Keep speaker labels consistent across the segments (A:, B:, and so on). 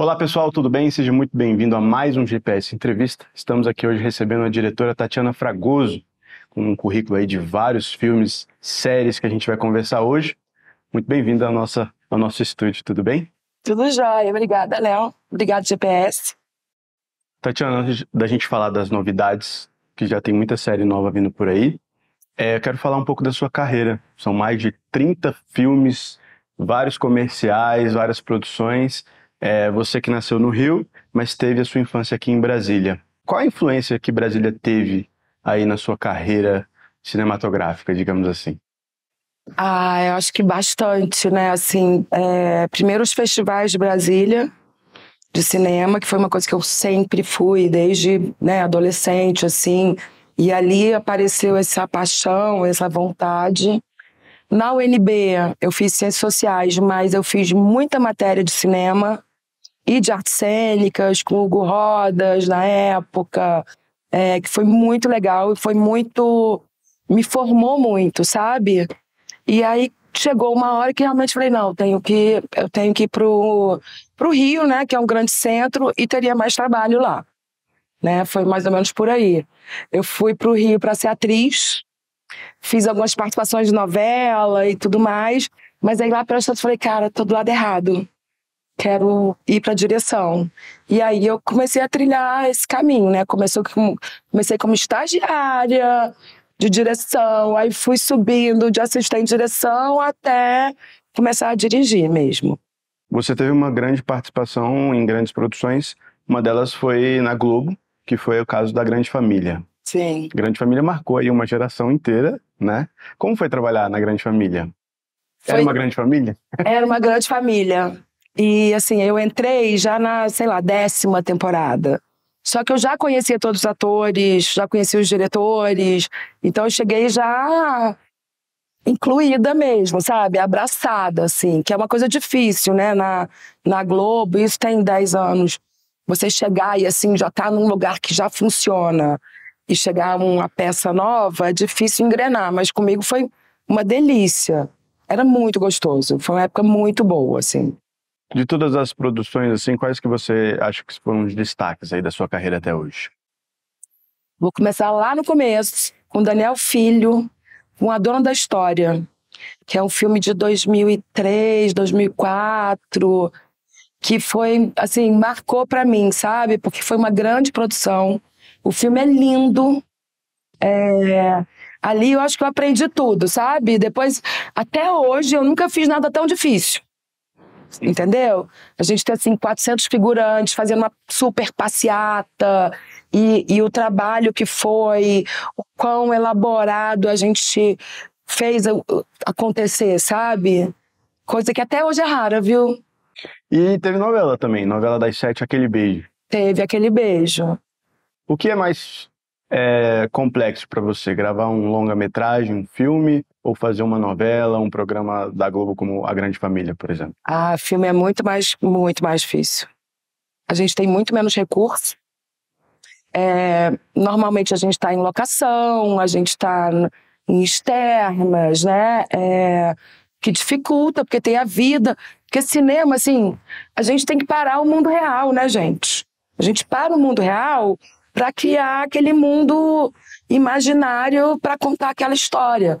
A: Olá pessoal, tudo bem? Seja muito bem-vindo a mais um GPS Entrevista. Estamos aqui hoje recebendo a diretora Tatiana Fragoso, com um currículo aí de vários filmes, séries que a gente vai conversar hoje. Muito bem-vinda ao, nossa, nosso estúdio, tudo bem?
B: Tudo jóia, obrigada, Léo. Obrigado, GPS.
A: Tatiana, antes da gente falar das novidades, que já tem muita série nova vindo por aí, é, eu quero falar um pouco da sua carreira. São mais de 30 filmes, vários comerciais, várias produções. É, você que nasceu no Rio, mas teve a sua infância aqui em Brasília. Qual a influência que Brasília teve aí na sua carreira cinematográfica, digamos assim?
B: Ah, eu acho que bastante, né? Assim, é, primeiro os festivais de Brasília de cinema, que foi uma coisa que eu sempre fui desde né, adolescente, assim. E ali apareceu essa paixão, essa vontade. Na UNB, eu fiz ciências sociais, mas eu fiz muita matéria de cinema e de artes cênicas, com Hugo Rodas na época, é, que foi muito legal e foi muito. me formou muito, sabe? E aí chegou uma hora que realmente falei: não, eu tenho que, eu tenho que ir pro, pro Rio, né, que é um grande centro, e teria mais trabalho lá. Né, foi mais ou menos por aí. Eu fui pro Rio para ser atriz, fiz algumas participações de novela e tudo mais, mas aí lá pelas eu falei: cara, tô do lado errado quero ir para a direção. E aí eu comecei a trilhar esse caminho, né? Começou com, comecei como estagiária de direção, aí fui subindo de assistente de direção até começar a dirigir mesmo.
A: Você teve uma grande participação em grandes produções. Uma delas foi na Globo, que foi o caso da Grande Família. Sim. Grande Família marcou aí uma geração inteira, né? Como foi trabalhar na Grande Família? Foi... Era uma grande família?
B: Era uma grande família. E assim, eu entrei já na, sei lá, décima temporada. Só que eu já conhecia todos os atores, já conhecia os diretores, então eu cheguei já incluída mesmo, sabe? Abraçada, assim, que é uma coisa difícil, né? Na, na Globo, isso tem 10 anos. Você chegar e, assim, já tá num lugar que já funciona e chegar uma peça nova, é difícil engrenar, mas comigo foi uma delícia. Era muito gostoso, foi uma época muito boa, assim.
A: De todas as produções, assim, quais que você acha que foram os destaques aí da sua carreira até hoje?
B: Vou começar lá no começo, com Daniel Filho, com A Dona da História, que é um filme de 2003, 2004, que foi, assim, marcou para mim, sabe? Porque foi uma grande produção. O filme é lindo. É... Ali eu acho que eu aprendi tudo, sabe? Depois, até hoje, eu nunca fiz nada tão difícil. Entendeu? A gente tem, assim, 400 figurantes fazendo uma super passeata. E, e o trabalho que foi, o quão elaborado a gente fez acontecer, sabe? Coisa que até hoje é rara, viu?
A: E teve novela também, novela das sete, Aquele Beijo.
B: Teve Aquele Beijo.
A: O que é mais é, complexo para você, gravar um longa-metragem, um filme ou fazer uma novela, um programa da Globo como A Grande Família, por exemplo?
B: Ah, filme é muito mais, muito mais difícil. A gente tem muito menos recurso. É, normalmente a gente está em locação, a gente está em externas, né? É, que dificulta, porque tem a vida. Porque cinema, assim, a gente tem que parar o mundo real, né, gente? A gente para o mundo real para criar aquele mundo imaginário para contar aquela história.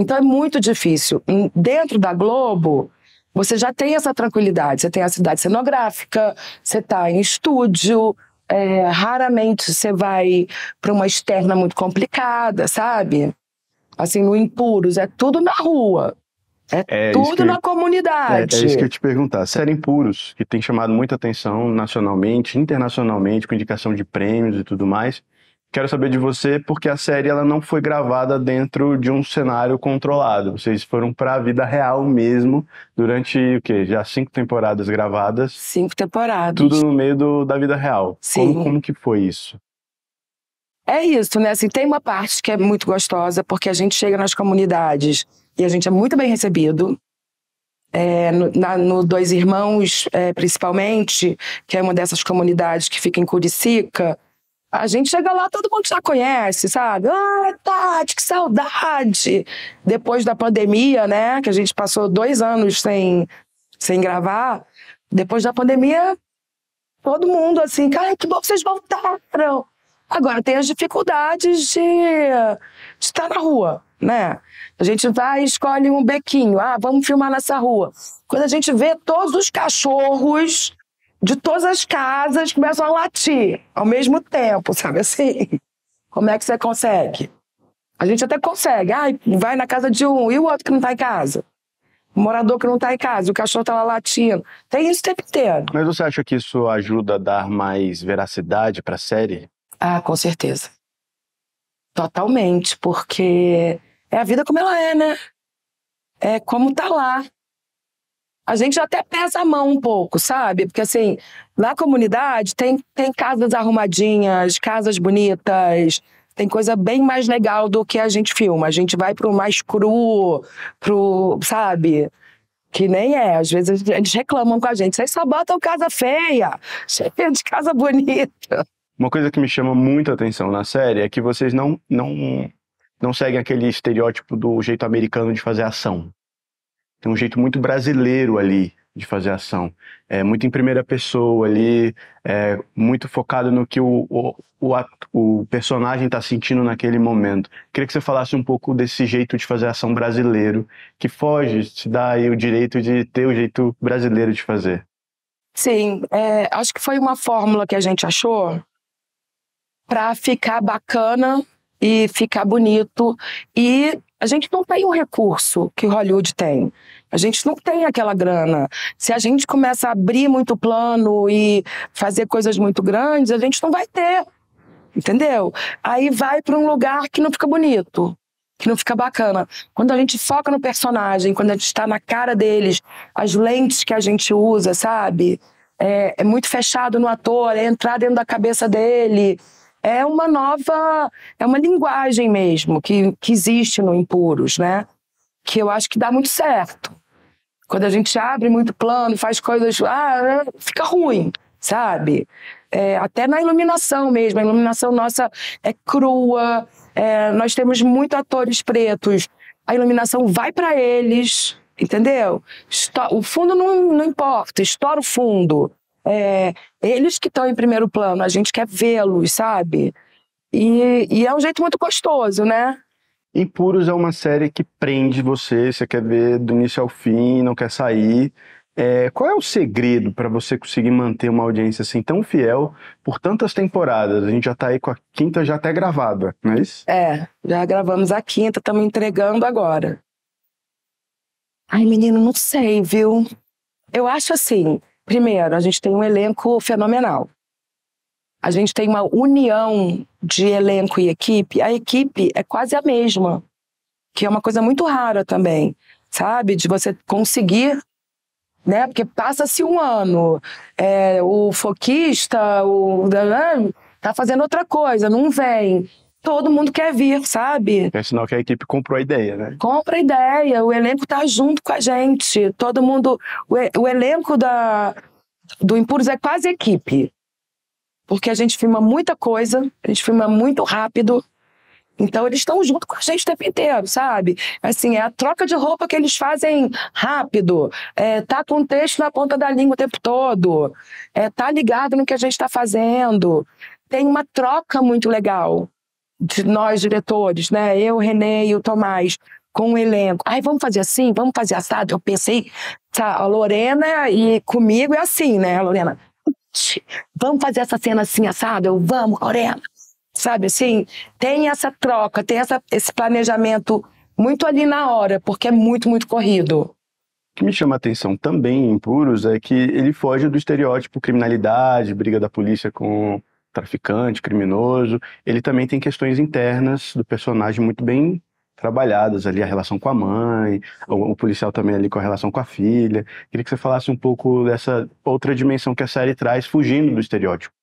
B: Então é muito difícil. Dentro da Globo, você já tem essa tranquilidade. Você tem a cidade cenográfica, você está em estúdio. É, raramente você vai para uma externa muito complicada, sabe? Assim, no Impuros, é tudo na rua. É, é tudo eu, na comunidade. É, é, isso que eu te
A: perguntar. Série Impuros, que tem chamado muita atenção nacionalmente, internacionalmente, com indicação de prêmios e tudo mais. Quero saber de você porque a série ela não foi gravada dentro de um cenário controlado. Vocês foram para a vida real mesmo durante o quê? Já cinco temporadas gravadas? Cinco temporadas. Tudo no meio do, da vida real. Sim. Como, como que foi isso?
B: É isso, né? Assim, tem uma parte que é muito gostosa porque a gente chega nas comunidades e a gente é muito bem recebido. É, no, na, no, Dois Irmãos, é, principalmente, que é uma dessas comunidades que fica em Curicica a gente chega lá, todo mundo já conhece, sabe? Ah, Tati, que saudade! Depois da pandemia, né? Que a gente passou dois anos sem, sem gravar. Depois da pandemia, todo mundo assim, cara, que bom que vocês voltaram! Agora, tem as dificuldades de, de estar na rua, né? A gente vai e escolhe um bequinho. Ah, vamos filmar nessa rua. Quando a gente vê todos os cachorros de todas as casas começam a latir ao mesmo tempo, sabe assim? Como é que você consegue? A gente até consegue. Ai, vai na casa de um e o outro que não tá em casa. O morador que não tá em casa, o cachorro tá lá latindo. Tem isso o tempo inteiro. Mas você acha
A: que isso ajuda a dar mais veracidade pra série?
B: Ah, com certeza. Totalmente, porque é a vida como ela é, né? É como tá lá a gente já até pesa a mão um pouco, sabe? Porque assim, na comunidade tem, tem casas arrumadinhas, casas bonitas, tem coisa bem mais legal do que a gente filma. A gente vai pro mais cru, pro, sabe? Que nem é. Às vezes eles reclamam com a gente. Vocês só botam casa feia, cheia de casa bonita.
A: Uma coisa que me chama muita atenção na série é que vocês não, não, não seguem aquele estereótipo do jeito americano de fazer ação tem um jeito muito brasileiro ali de fazer ação. É muito em primeira pessoa ali, é muito focado no que o, o, o, ato, o personagem está sentindo naquele momento. Queria que você falasse um pouco desse jeito de fazer ação brasileiro, que foge, te dá aí o direito de ter o jeito brasileiro de fazer.
B: Sim, é, acho que foi uma fórmula que a gente achou para ficar bacana e ficar bonito e a gente não tem o recurso que Hollywood tem. A gente não tem aquela grana. Se a gente começa a abrir muito plano e fazer coisas muito grandes, a gente não vai ter. Entendeu? Aí vai para um lugar que não fica bonito, que não fica bacana. Quando a gente foca no personagem, quando a gente está na cara deles, as lentes que a gente usa, sabe? É, é muito fechado no ator, é entrar dentro da cabeça dele é uma nova, é uma linguagem mesmo que, que existe no Impuros, né? Que eu acho que dá muito certo. Quando a gente abre muito plano, faz coisas, ah, fica ruim, sabe? É, até na iluminação mesmo, a iluminação nossa é crua, é, nós temos muitos atores pretos, a iluminação vai para eles, entendeu? O fundo não, não importa, estoura o fundo. É, eles que estão em primeiro plano, a gente quer vê-los, sabe? E, e, é um jeito muito gostoso, né? Impuros é uma
A: série que prende você, você quer ver do início ao fim, não quer sair. É, qual é o segredo para você conseguir manter uma audiência assim tão fiel por tantas temporadas? A gente já está aí com a quinta já até gravada,
B: não é isso? É, já gravamos a quinta, estamos entregando agora. Ai, menino, não sei, viu? Eu acho assim, Primeiro, a gente tem um elenco fenomenal. A gente tem uma união de elenco e equipe. A equipe é quase a mesma, que é uma coisa muito rara também, sabe? De você conseguir né? Porque passa-se um ano, é, o foquista, o né, tá fazendo outra coisa, não vem todo mundo quer vir, sabe?
A: É sinal que a equipe comprou a ideia, né?
B: Compra a ideia, o elenco tá junto com a gente. Todo mundo. O, elenco da, do Impuros é quase equipe. Porque a gente filma muita coisa, a gente filma muito rápido. Então eles estão junto com a gente o tempo inteiro, sabe? Assim, é a troca de roupa que eles fazem rápido. É, tá com o texto na ponta da língua o tempo todo. É, tá ligado no que a gente está fazendo. Tem uma troca muito legal de nós diretores, né? Eu, Renê e o Tomás, com o elenco. Ai, vamos fazer assim, vamos fazer assado. Eu pensei, tá, a Lorena e comigo é assim, né, a Lorena? Vamos fazer essa cena assim, assado? Eu, vamos, Lorena. Sabe assim? Tem essa troca, tem essa, esse planejamento muito ali na hora, porque é muito, muito corrido. O
A: que me chama a atenção também em Puros é que ele foge do estereótipo criminalidade, briga da polícia com traficante, criminoso. Ele também tem questões internas do personagem muito bem trabalhadas ali, a relação com a mãe, o, o, policial também ali com a relação com a filha. Queria que você falasse um pouco dessa outra dimensão que a série traz, fugindo do estereótipo.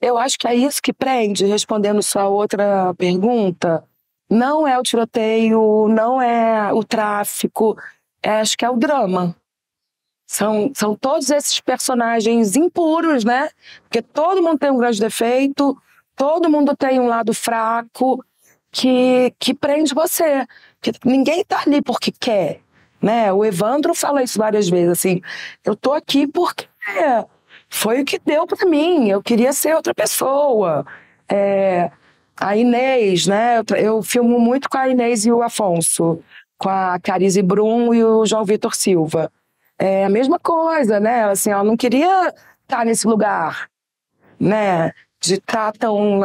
B: Eu acho que é isso que prende, respondendo sua outra pergunta. Não é o tiroteio, não é o tráfico, é, acho que é o drama. São, são todos esses personagens impuros, né? Porque todo mundo tem um grande defeito, todo mundo tem um lado fraco que, que prende você. Porque ninguém tá ali porque quer, né? O Evandro fala isso várias vezes, assim, eu tô aqui porque foi o que deu para mim, eu queria ser outra pessoa. É, a Inês, né? Eu, eu filmo muito com a Inês e o Afonso, com a Carize Brum e o João Vitor Silva. É a mesma coisa, né? Assim, ela não queria estar tá nesse lugar, né? De estar tá tão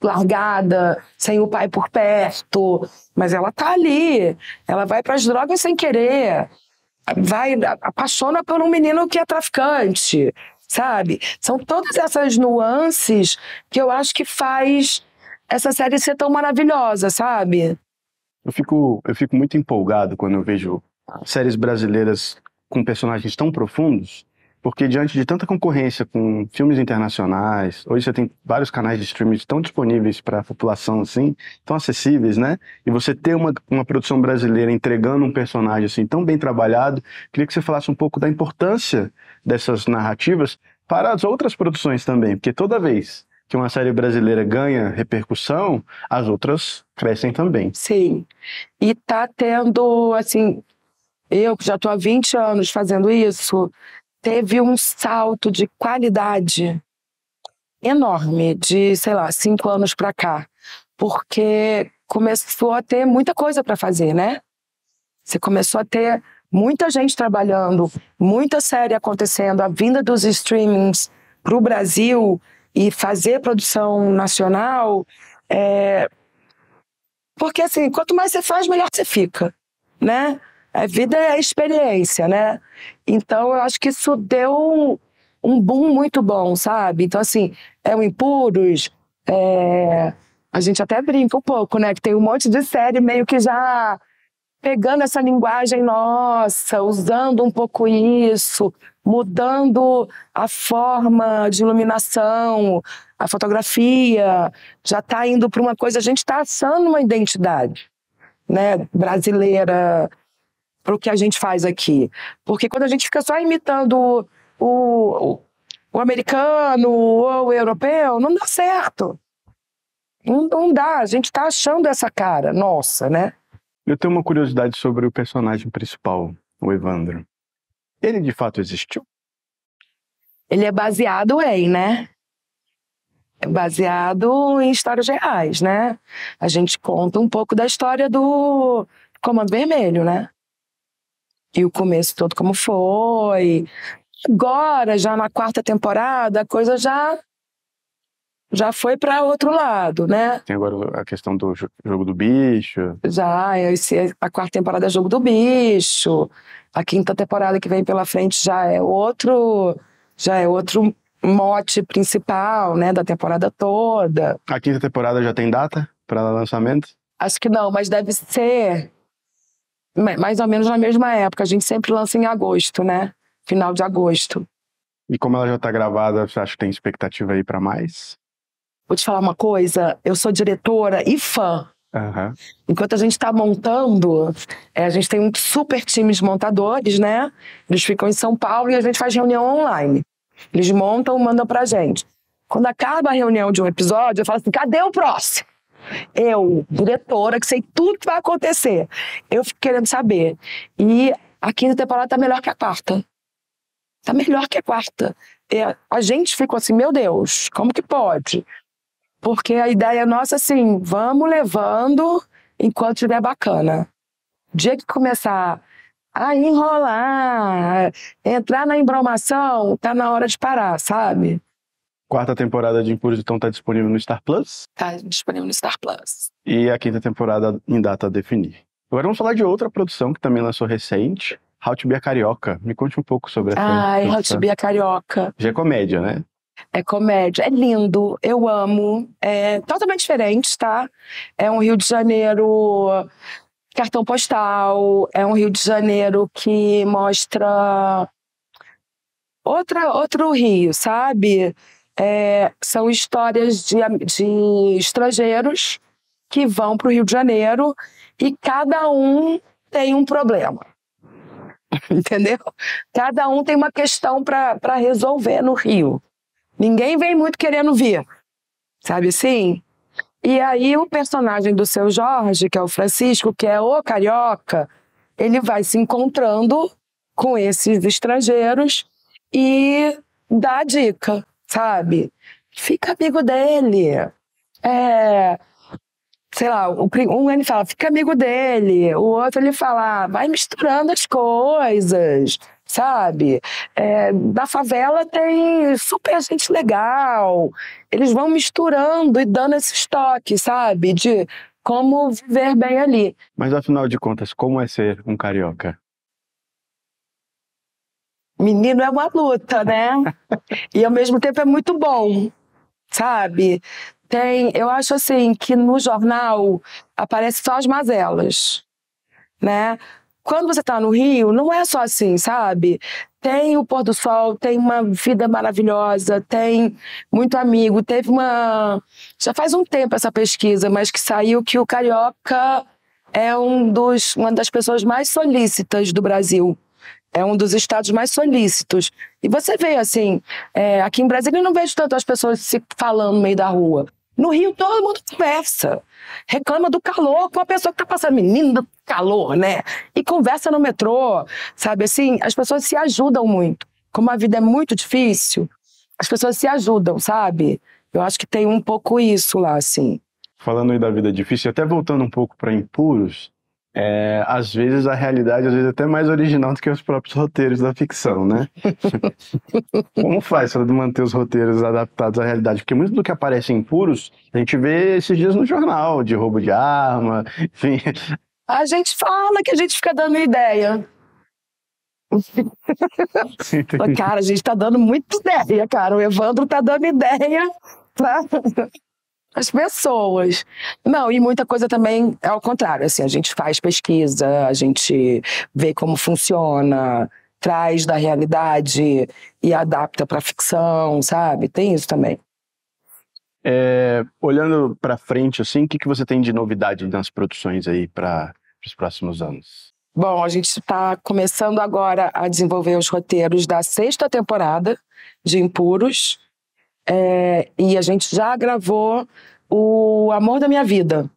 B: largada, sem o pai por perto. Mas ela tá ali. Ela vai para as drogas sem querer. Vai, apaixona por um menino que é traficante, sabe? São todas essas nuances que eu acho que faz essa série ser tão maravilhosa, sabe?
A: Eu fico, eu fico muito empolgado quando eu vejo séries brasileiras com personagens tão profundos, porque diante de tanta concorrência com filmes internacionais, hoje você tem vários canais de streaming tão disponíveis para a população assim, tão acessíveis, né? E você ter uma, uma produção brasileira entregando um personagem assim tão bem trabalhado, queria que você falasse um pouco da importância dessas narrativas para as outras produções também, porque toda vez que uma série brasileira ganha repercussão,
B: as outras crescem também. Sim. E tá tendo, assim, eu que já estou há 20 anos fazendo isso, teve um salto de qualidade enorme de, sei lá, cinco anos para cá. Porque começou a ter muita coisa para fazer, né? Você começou a ter muita gente trabalhando, muita série acontecendo, a vinda dos streamings para o Brasil e fazer produção nacional. É... Porque, assim, quanto mais você faz, melhor você fica, né? A vida é experiência, né? Então eu acho que isso deu um, um boom muito bom, sabe? Então, assim, é o Impuros, é... a gente até brinca um pouco, né? Que tem um monte de série meio que já pegando essa linguagem nossa, usando um pouco isso, mudando a forma de iluminação, a fotografia, já está indo para uma coisa, a gente está achando uma identidade né, brasileira para o que a gente faz aqui. Porque quando a gente fica só imitando o, o americano ou o europeu, não dá certo. Não, não dá, a gente está achando essa cara nossa, né?
A: Eu tenho uma curiosidade sobre o personagem principal, o Evandro. Ele de fato existiu?
B: Ele é baseado em, né? É baseado em histórias reais, né? A gente conta um pouco da história do Comando Vermelho, né? e o começo todo como foi. Agora, já na quarta temporada, a coisa já já foi para outro lado, né? Tem
A: agora a questão do jogo do bicho.
B: Já, a quarta temporada é jogo do bicho. A quinta temporada que vem pela frente já é outro, já é outro mote principal, né, da temporada toda.
A: A quinta temporada já tem data para lançamento?
B: Acho que não, mas deve ser mais ou menos na mesma época. A gente sempre lança em agosto, né? Final de agosto. E como ela já
A: está gravada, você acha que tem expectativa aí para mais?
B: Vou te falar uma coisa, eu sou diretora e fã. Uhum. Enquanto a gente está montando, é, a gente tem um super time de montadores, né? Eles ficam em São Paulo e a gente faz reunião online. Eles montam, mandam pra gente. Quando acaba a reunião de um episódio, eu falo assim: cadê o próximo? Eu, diretora, que sei tudo que vai acontecer. Eu fico querendo saber. E a quinta temporada tá melhor que a quarta. Tá melhor que a quarta. É, a gente ficou assim, meu Deus, como que pode? Porque a ideia nossa, assim, vamos levando enquanto estiver bacana. dia que começar a enrolar, entrar na embromação, tá na hora de parar, sabe?
A: quarta temporada de Impuros então tá está disponível no Star Plus? Está disponível no Star Plus. E a quinta temporada em data a definir. Agora vamos falar de outra produção que também lançou recente, How to Be a Carioca. Me conte um pouco sobre essa. Ai, How to Be a
B: Carioca.
A: Já é comédia, né?
B: É comédia, é lindo, eu amo. É totalmente diferente, tá? É um Rio de Janeiro cartão postal, é um Rio de Janeiro que mostra outra, outro Rio, sabe? é, são histórias de, de estrangeiros que vão para o Rio de Janeiro e cada um tem um problema. Entendeu? Cada um tem uma questão para resolver no Rio. Ninguém vem muito querendo vir, sabe assim? E aí o personagem do seu Jorge, que é o Francisco, que é o carioca, ele vai se encontrando com esses estrangeiros e dá a dica sabe? Fica amigo dele. É, sei lá, um ele fala, fica amigo dele, o outro ele fala, ah, vai misturando as coisas, sabe? É, na favela tem super gente legal, eles vão misturando e dando esses toques, sabe? De como viver bem ali.
A: Mas afinal de contas, como é ser um carioca?
B: menino, é uma luta, né? e ao mesmo tempo é muito bom, sabe? Tem, eu acho assim que no jornal aparece só as mazelas, né? Quando você está no Rio, não é só assim, sabe? Tem o pôr do sol, tem uma vida maravilhosa, tem muito amigo. Teve uma. Já faz um tempo essa pesquisa, mas que saiu que o carioca é um dos, uma das pessoas mais solícitas do Brasil é um dos estados mais solícitos. E você vê, assim, é, aqui em Brasília eu não vejo tanto as pessoas se falando no meio da rua. No Rio todo mundo conversa, reclama do calor com a pessoa que tá passando, menina do calor, né? E conversa no metrô, sabe? Assim, as pessoas se ajudam muito. Como a vida é muito difícil, as pessoas se ajudam, sabe? Eu acho que tem um pouco isso lá, assim.
A: Falando aí da vida difícil, até voltando um pouco para impuros, é, às vezes a realidade, às vezes é até mais original do que os próprios roteiros da ficção, né? Como faz para manter os roteiros adaptados à realidade? Porque muito do que aparece em puros, a gente vê esses dias no jornal, de roubo de arma, enfim.
B: A gente fala que a gente fica dando ideia. cara, a gente tá dando muita ideia, cara. O Evandro tá dando ideia pra, as pessoas. Não, e muita coisa também é ao contrário. Assim, a gente faz pesquisa, a gente vê como funciona, traz da realidade e adapta para ficção, sabe? Tem isso também.
A: É, olhando para frente, assim, o que, que você tem de novidade nas produções aí para os próximos anos?
B: Bom, a gente está começando agora a desenvolver os roteiros da sexta temporada de Impuros é, e a gente já gravou o Amor da Minha Vida,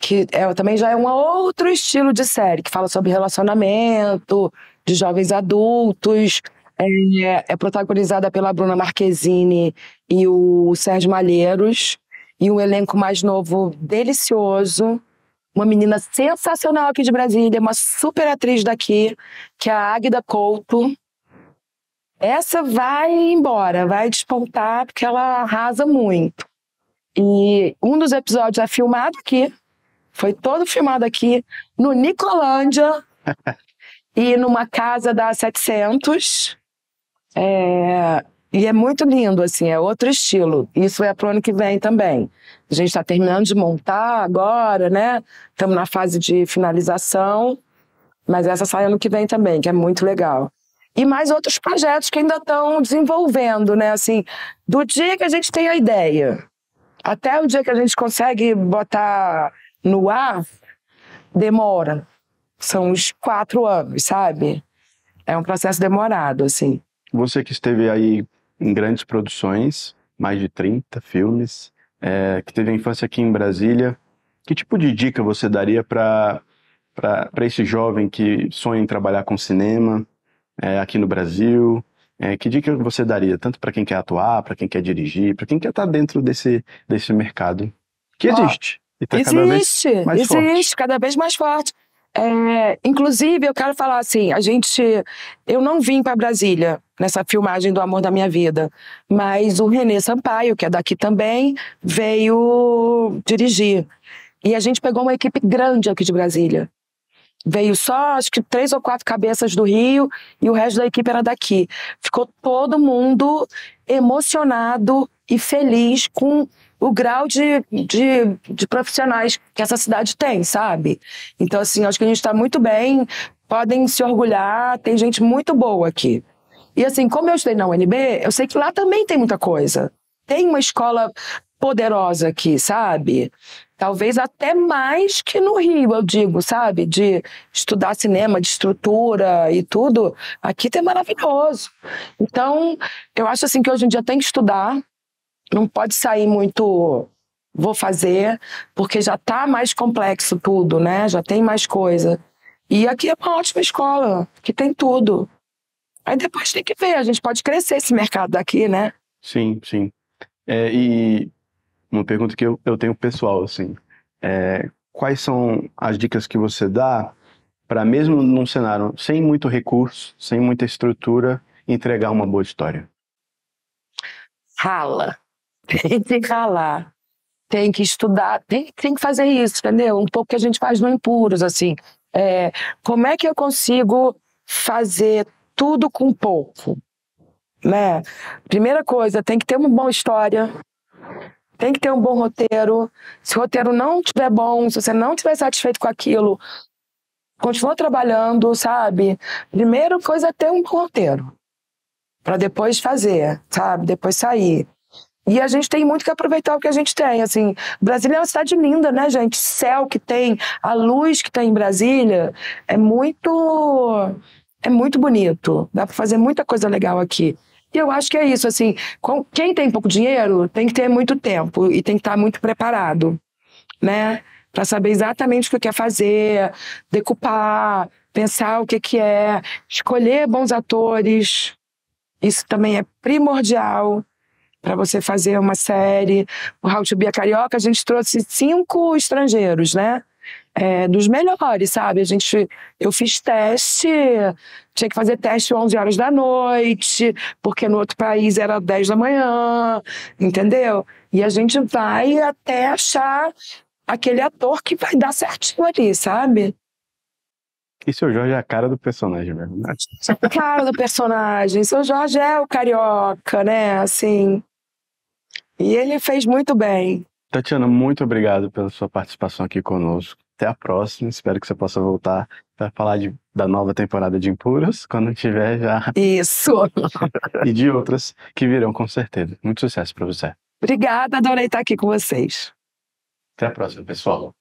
B: que é, também já é um outro estilo de série, que fala sobre relacionamento, de jovens adultos. É, é protagonizada pela Bruna Marquezine e o Sérgio Malheiros. E um elenco mais novo delicioso. Uma menina sensacional aqui de Brasília, uma super atriz daqui, que é a Águida Couto. Essa vai embora, vai despontar, porque ela arrasa muito. E um dos episódios é filmado aqui, foi todo filmado aqui, no Nicolândia, e numa casa da 700. É, e é muito lindo, assim, é outro estilo. Isso é para o ano que vem também. A gente está terminando de montar agora, né? Estamos na fase de finalização, mas essa sai ano que vem também, que é muito legal e mais outros projetos que ainda estão desenvolvendo, né? Assim, do dia que a gente tem a ideia até o dia que a gente consegue botar no ar, demora. São uns quatro anos, sabe? É um processo demorado, assim. Você que esteve aí
A: em grandes produções, mais de 30 filmes, é, que teve a infância aqui em Brasília, que tipo de dica você daria para esse jovem que sonha em trabalhar com cinema? é, aqui no Brasil? É, que dica você daria, tanto para quem quer atuar, para quem quer dirigir, para quem quer estar tá dentro desse, desse mercado que existe? e tá existe, cada vez mais existe,
B: forte. cada vez mais forte. É, inclusive, eu quero falar assim, a gente, eu não vim para Brasília nessa filmagem do Amor da Minha Vida, mas o Renê Sampaio, que é daqui também, veio dirigir. E a gente pegou uma equipe grande aqui de Brasília. Veio só, acho que três ou quatro cabeças do Rio e o resto da equipe era daqui. Ficou todo mundo emocionado e feliz com o grau de, de, de profissionais que essa cidade tem, sabe? Então, assim, acho que a gente está muito bem, podem se orgulhar, tem gente muito boa aqui. E, assim, como eu estudei na UNB, eu sei que lá também tem muita coisa. Tem uma escola poderosa aqui, sabe? Talvez até mais que no Rio, eu digo, sabe? De estudar cinema, de estrutura e tudo. Aqui tem maravilhoso. Então, eu acho assim que hoje em dia tem que estudar. Não pode sair muito vou fazer, porque já tá mais complexo tudo, né? Já tem mais coisa. E aqui é uma ótima escola, que tem tudo. Aí depois tem que ver, a gente pode crescer esse mercado daqui, né?
A: Sim, sim. É, e uma pergunta que eu, eu tenho pessoal, assim. É, quais são as dicas que você dá para mesmo num cenário sem muito recurso, sem muita estrutura, entregar uma boa história?
B: Rala. Tem que ralar. Tem que estudar. Tem, tem que fazer isso, entendeu? Um pouco que a gente faz no Impuros, assim. É, como é que eu consigo fazer tudo com pouco? Né? Primeira coisa, tem que ter uma boa história. Tem que ter um bom roteiro. Se o roteiro não estiver bom, se você não estiver satisfeito com aquilo, continua trabalhando, sabe? Primeira coisa é ter um roteiro. para depois fazer, sabe? Depois sair. E a gente tem muito que aproveitar o que a gente tem. Assim, Brasília é uma cidade linda, né, gente? Céu que tem, a luz que tem em Brasília é muito é muito bonito. Dá para fazer muita coisa legal aqui. E eu acho que é isso, assim, com, quem tem pouco dinheiro tem que ter muito tempo e tem que estar muito preparado, né? Para saber exatamente o que quer fazer, decupar, pensar o que, que é, escolher bons atores. Isso também é primordial para você fazer uma série. O How to Be a Carioca, a gente trouxe cinco estrangeiros, né? é, dos melhores, sabe? A gente, eu fiz teste, tinha que fazer teste 11 horas da noite, porque no outro país era 10 da manhã, entendeu? E a gente vai até achar aquele ator que vai dar certinho ali, sabe?
A: E seu Jorge é a cara do personagem mesmo, né?
B: Cara do personagem. Seu Jorge é o carioca, né? Assim. E ele fez muito bem.
A: Tatiana, muito obrigado pela sua participação aqui conosco. Até a próxima. Espero que você possa voltar para falar de, da nova temporada de Impuros, quando tiver já. Isso! e de outras que virão com certeza. Muito sucesso para você.
B: Obrigada, adorei estar aqui com vocês.
A: Até a próxima, pessoal.